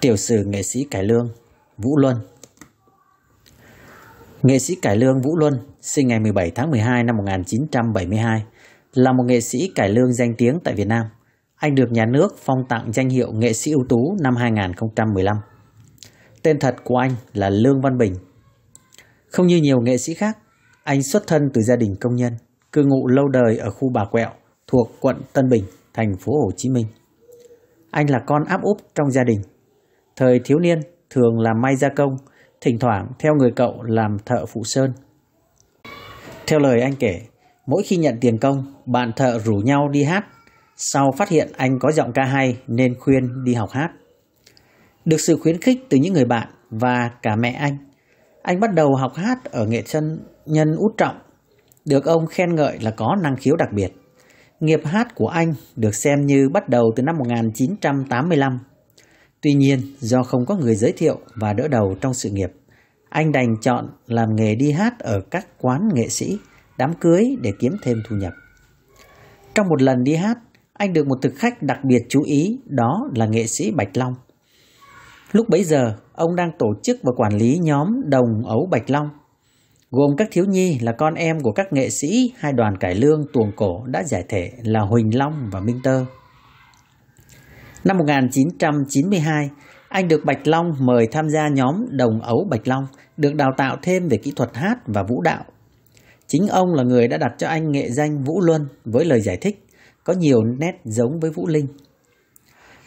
Tiểu sử nghệ sĩ cải lương Vũ Luân Nghệ sĩ cải lương Vũ Luân sinh ngày 17 tháng 12 năm 1972 là một nghệ sĩ cải lương danh tiếng tại Việt Nam. Anh được nhà nước phong tặng danh hiệu nghệ sĩ ưu tú năm 2015. Tên thật của anh là Lương Văn Bình. Không như nhiều nghệ sĩ khác, anh xuất thân từ gia đình công nhân, cư ngụ lâu đời ở khu Bà Quẹo thuộc quận Tân Bình, thành phố Hồ Chí Minh. Anh là con áp úp trong gia đình Thời thiếu niên thường làm may gia công, thỉnh thoảng theo người cậu làm thợ phụ sơn. Theo lời anh kể, mỗi khi nhận tiền công, bạn thợ rủ nhau đi hát. Sau phát hiện anh có giọng ca hay nên khuyên đi học hát. Được sự khuyến khích từ những người bạn và cả mẹ anh, anh bắt đầu học hát ở nghệ chân nhân út trọng, được ông khen ngợi là có năng khiếu đặc biệt. Nghiệp hát của anh được xem như bắt đầu từ năm 1985 Tuy nhiên, do không có người giới thiệu và đỡ đầu trong sự nghiệp, anh đành chọn làm nghề đi hát ở các quán nghệ sĩ, đám cưới để kiếm thêm thu nhập. Trong một lần đi hát, anh được một thực khách đặc biệt chú ý, đó là nghệ sĩ Bạch Long. Lúc bấy giờ, ông đang tổ chức và quản lý nhóm Đồng Ấu Bạch Long, gồm các thiếu nhi là con em của các nghệ sĩ hai đoàn cải lương tuồng cổ đã giải thể là Huỳnh Long và Minh Tơ. Năm 1992, anh được Bạch Long mời tham gia nhóm Đồng Ấu Bạch Long, được đào tạo thêm về kỹ thuật hát và vũ đạo. Chính ông là người đã đặt cho anh nghệ danh Vũ Luân với lời giải thích có nhiều nét giống với Vũ Linh.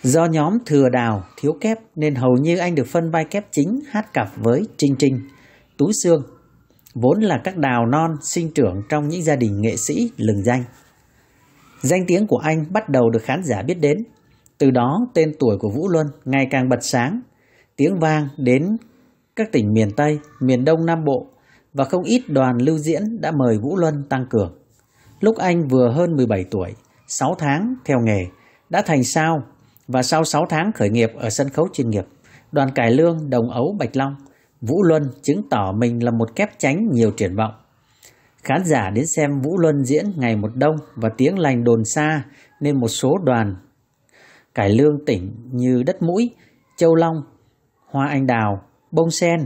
Do nhóm thừa đào, thiếu kép nên hầu như anh được phân vai kép chính hát cặp với Trinh Trinh, Tú Sương, vốn là các đào non sinh trưởng trong những gia đình nghệ sĩ lừng danh. Danh tiếng của anh bắt đầu được khán giả biết đến từ đó tên tuổi của Vũ Luân ngày càng bật sáng, tiếng vang đến các tỉnh miền Tây, miền Đông Nam Bộ và không ít đoàn lưu diễn đã mời Vũ Luân tăng cường. Lúc anh vừa hơn 17 tuổi, 6 tháng theo nghề, đã thành sao và sau 6 tháng khởi nghiệp ở sân khấu chuyên nghiệp, đoàn cải lương Đồng Ấu Bạch Long, Vũ Luân chứng tỏ mình là một kép tránh nhiều triển vọng. Khán giả đến xem Vũ Luân diễn ngày một đông và tiếng lành đồn xa nên một số đoàn cải lương tỉnh như đất mũi, châu long, hoa anh đào, bông sen,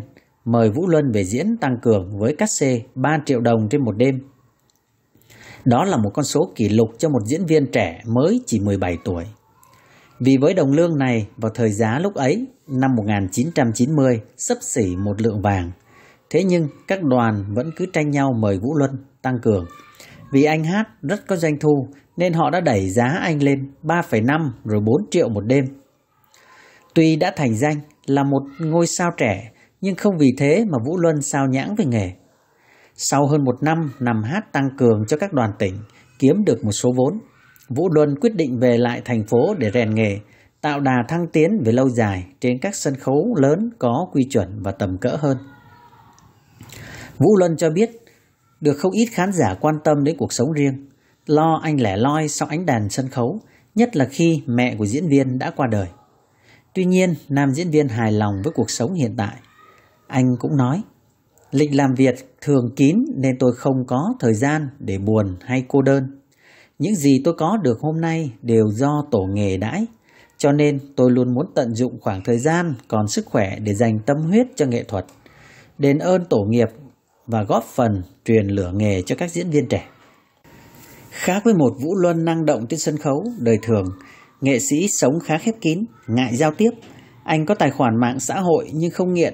mời Vũ Luân về diễn tăng cường với cát xê 3 triệu đồng trên một đêm. Đó là một con số kỷ lục cho một diễn viên trẻ mới chỉ 17 tuổi. Vì với đồng lương này vào thời giá lúc ấy, năm 1990, sấp xỉ một lượng vàng. Thế nhưng các đoàn vẫn cứ tranh nhau mời Vũ Luân tăng cường. Vì anh hát rất có doanh thu nên họ đã đẩy giá anh lên 3,5 rồi 4 triệu một đêm. Tuy đã thành danh là một ngôi sao trẻ, nhưng không vì thế mà Vũ Luân sao nhãng về nghề. Sau hơn một năm nằm hát tăng cường cho các đoàn tỉnh, kiếm được một số vốn, Vũ Luân quyết định về lại thành phố để rèn nghề, tạo đà thăng tiến về lâu dài trên các sân khấu lớn có quy chuẩn và tầm cỡ hơn. Vũ Luân cho biết được không ít khán giả quan tâm đến cuộc sống riêng lo anh lẻ loi sau ánh đèn sân khấu, nhất là khi mẹ của diễn viên đã qua đời. Tuy nhiên, nam diễn viên hài lòng với cuộc sống hiện tại. Anh cũng nói, lịch làm việc thường kín nên tôi không có thời gian để buồn hay cô đơn. Những gì tôi có được hôm nay đều do tổ nghề đãi, cho nên tôi luôn muốn tận dụng khoảng thời gian còn sức khỏe để dành tâm huyết cho nghệ thuật, đền ơn tổ nghiệp và góp phần truyền lửa nghề cho các diễn viên trẻ. Khác với một Vũ Luân năng động trên sân khấu, đời thường, nghệ sĩ sống khá khép kín, ngại giao tiếp. Anh có tài khoản mạng xã hội nhưng không nghiện,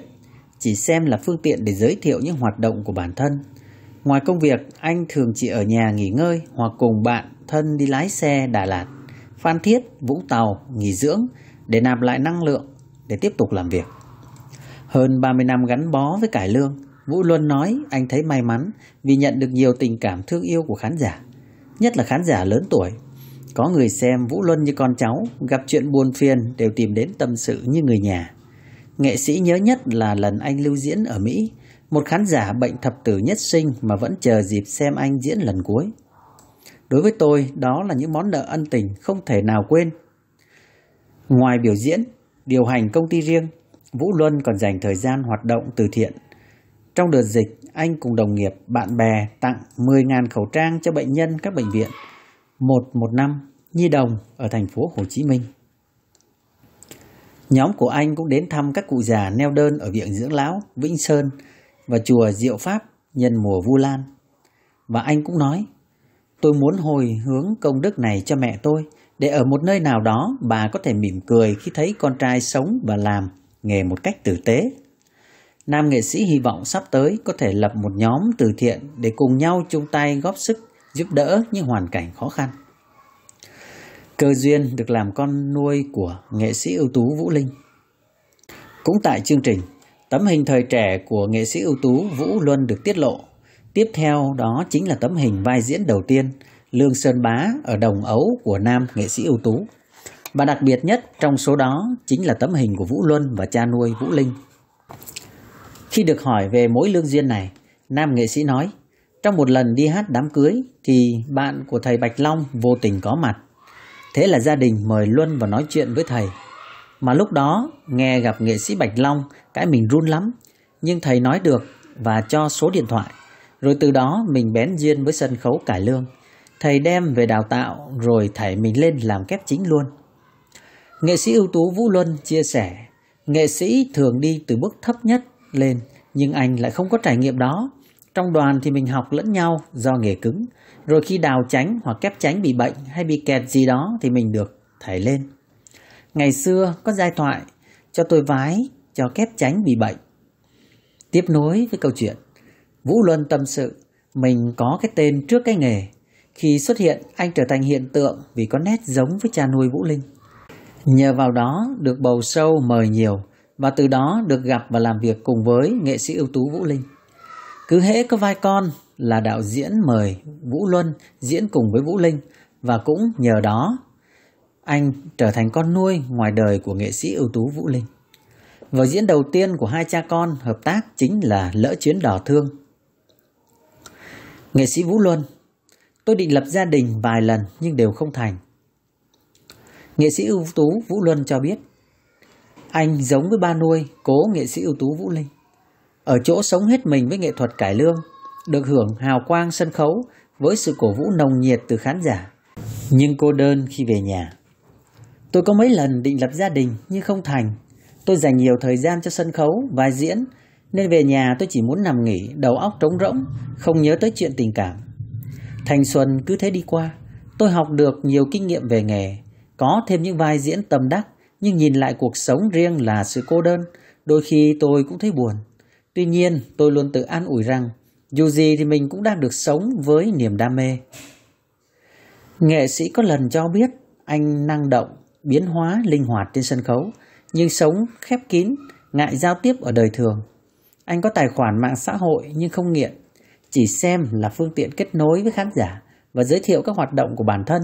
chỉ xem là phương tiện để giới thiệu những hoạt động của bản thân. Ngoài công việc, anh thường chỉ ở nhà nghỉ ngơi hoặc cùng bạn thân đi lái xe Đà Lạt, Phan Thiết, Vũng Tàu, nghỉ dưỡng để nạp lại năng lượng để tiếp tục làm việc. Hơn 30 năm gắn bó với cải lương, Vũ Luân nói anh thấy may mắn vì nhận được nhiều tình cảm thương yêu của khán giả nhất là khán giả lớn tuổi. Có người xem Vũ Luân như con cháu, gặp chuyện buồn phiền đều tìm đến tâm sự như người nhà. Nghệ sĩ nhớ nhất là lần anh lưu diễn ở Mỹ, một khán giả bệnh thập tử nhất sinh mà vẫn chờ dịp xem anh diễn lần cuối. Đối với tôi, đó là những món nợ ân tình không thể nào quên. Ngoài biểu diễn, điều hành công ty riêng, Vũ Luân còn dành thời gian hoạt động từ thiện. Trong đợt dịch, anh cùng đồng nghiệp, bạn bè tặng 10.000 khẩu trang cho bệnh nhân các bệnh viện 115 Nhi Đồng ở thành phố Hồ Chí Minh. Nhóm của anh cũng đến thăm các cụ già neo đơn ở Viện Dưỡng Lão, Vĩnh Sơn và chùa Diệu Pháp nhân mùa Vu Lan. Và anh cũng nói, tôi muốn hồi hướng công đức này cho mẹ tôi để ở một nơi nào đó bà có thể mỉm cười khi thấy con trai sống và làm nghề một cách tử tế nam nghệ sĩ hy vọng sắp tới có thể lập một nhóm từ thiện để cùng nhau chung tay góp sức giúp đỡ những hoàn cảnh khó khăn. Cơ duyên được làm con nuôi của nghệ sĩ ưu tú Vũ Linh. Cũng tại chương trình, tấm hình thời trẻ của nghệ sĩ ưu tú Vũ Luân được tiết lộ. Tiếp theo đó chính là tấm hình vai diễn đầu tiên Lương Sơn Bá ở Đồng Ấu của nam nghệ sĩ ưu tú. Và đặc biệt nhất trong số đó chính là tấm hình của Vũ Luân và cha nuôi Vũ Linh khi được hỏi về mối lương duyên này, nam nghệ sĩ nói, trong một lần đi hát đám cưới thì bạn của thầy Bạch Long vô tình có mặt. Thế là gia đình mời Luân vào nói chuyện với thầy. Mà lúc đó nghe gặp nghệ sĩ Bạch Long cái mình run lắm, nhưng thầy nói được và cho số điện thoại. Rồi từ đó mình bén duyên với sân khấu cải lương. Thầy đem về đào tạo rồi thầy mình lên làm kép chính luôn. Nghệ sĩ ưu tú Vũ Luân chia sẻ, nghệ sĩ thường đi từ bước thấp nhất lên, nhưng anh lại không có trải nghiệm đó. Trong đoàn thì mình học lẫn nhau do nghề cứng, rồi khi đào tránh hoặc kép tránh bị bệnh hay bị kẹt gì đó thì mình được thảy lên. Ngày xưa có giai thoại cho tôi vái cho kép tránh bị bệnh. Tiếp nối với câu chuyện, Vũ Luân tâm sự, mình có cái tên trước cái nghề. Khi xuất hiện, anh trở thành hiện tượng vì có nét giống với cha nuôi Vũ Linh. Nhờ vào đó được bầu sâu mời nhiều, và từ đó được gặp và làm việc cùng với nghệ sĩ ưu tú Vũ Linh. Cứ hễ có vai con là đạo diễn mời Vũ Luân diễn cùng với Vũ Linh và cũng nhờ đó anh trở thành con nuôi ngoài đời của nghệ sĩ ưu tú Vũ Linh. Vở diễn đầu tiên của hai cha con hợp tác chính là Lỡ chuyến đỏ thương. Nghệ sĩ Vũ Luân Tôi định lập gia đình vài lần nhưng đều không thành. Nghệ sĩ ưu tú Vũ Luân cho biết anh giống với ba nuôi, cố nghệ sĩ ưu tú Vũ Linh. Ở chỗ sống hết mình với nghệ thuật cải lương, được hưởng hào quang sân khấu với sự cổ vũ nồng nhiệt từ khán giả. Nhưng cô đơn khi về nhà. Tôi có mấy lần định lập gia đình nhưng không thành. Tôi dành nhiều thời gian cho sân khấu, và diễn, nên về nhà tôi chỉ muốn nằm nghỉ, đầu óc trống rỗng, không nhớ tới chuyện tình cảm. thành xuân cứ thế đi qua, tôi học được nhiều kinh nghiệm về nghề, có thêm những vai diễn tầm đắc nhưng nhìn lại cuộc sống riêng là sự cô đơn, đôi khi tôi cũng thấy buồn. Tuy nhiên, tôi luôn tự an ủi rằng, dù gì thì mình cũng đang được sống với niềm đam mê. Nghệ sĩ có lần cho biết anh năng động, biến hóa, linh hoạt trên sân khấu, nhưng sống khép kín, ngại giao tiếp ở đời thường. Anh có tài khoản mạng xã hội nhưng không nghiện, chỉ xem là phương tiện kết nối với khán giả và giới thiệu các hoạt động của bản thân.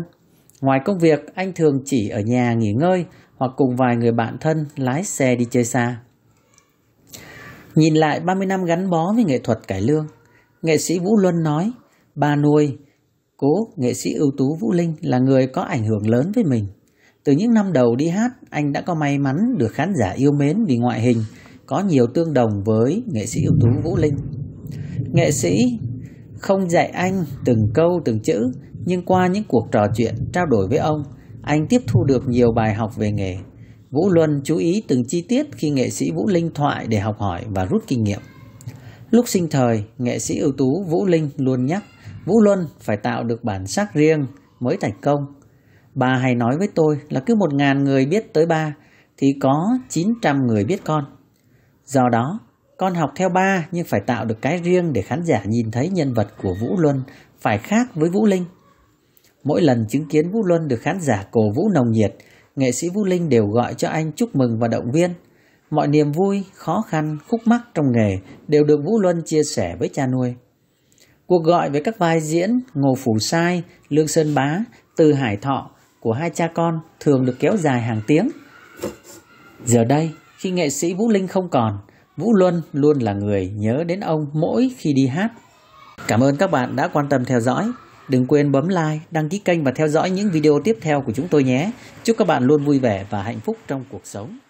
Ngoài công việc, anh thường chỉ ở nhà nghỉ ngơi hoặc cùng vài người bạn thân lái xe đi chơi xa. Nhìn lại 30 năm gắn bó với nghệ thuật cải lương, nghệ sĩ Vũ Luân nói, bà nuôi, cố nghệ sĩ ưu tú Vũ Linh là người có ảnh hưởng lớn với mình. Từ những năm đầu đi hát, anh đã có may mắn được khán giả yêu mến vì ngoại hình có nhiều tương đồng với nghệ sĩ ưu tú Vũ Linh. Nghệ sĩ không dạy anh từng câu từng chữ, nhưng qua những cuộc trò chuyện trao đổi với ông, anh tiếp thu được nhiều bài học về nghề. Vũ Luân chú ý từng chi tiết khi nghệ sĩ Vũ Linh thoại để học hỏi và rút kinh nghiệm. Lúc sinh thời, nghệ sĩ ưu tú Vũ Linh luôn nhắc Vũ Luân phải tạo được bản sắc riêng mới thành công. Bà hay nói với tôi là cứ một ngàn người biết tới ba thì có 900 người biết con. Do đó, con học theo ba nhưng phải tạo được cái riêng để khán giả nhìn thấy nhân vật của Vũ Luân phải khác với Vũ Linh. Mỗi lần chứng kiến Vũ Luân được khán giả cổ vũ nồng nhiệt, nghệ sĩ Vũ Linh đều gọi cho anh chúc mừng và động viên. Mọi niềm vui, khó khăn, khúc mắc trong nghề đều được Vũ Luân chia sẻ với cha nuôi. Cuộc gọi với các vai diễn Ngô Phủ Sai, Lương Sơn Bá, Từ Hải Thọ của hai cha con thường được kéo dài hàng tiếng. Giờ đây, khi nghệ sĩ Vũ Linh không còn, Vũ Luân luôn là người nhớ đến ông mỗi khi đi hát. Cảm ơn các bạn đã quan tâm theo dõi. Đừng quên bấm like, đăng ký kênh và theo dõi những video tiếp theo của chúng tôi nhé. Chúc các bạn luôn vui vẻ và hạnh phúc trong cuộc sống.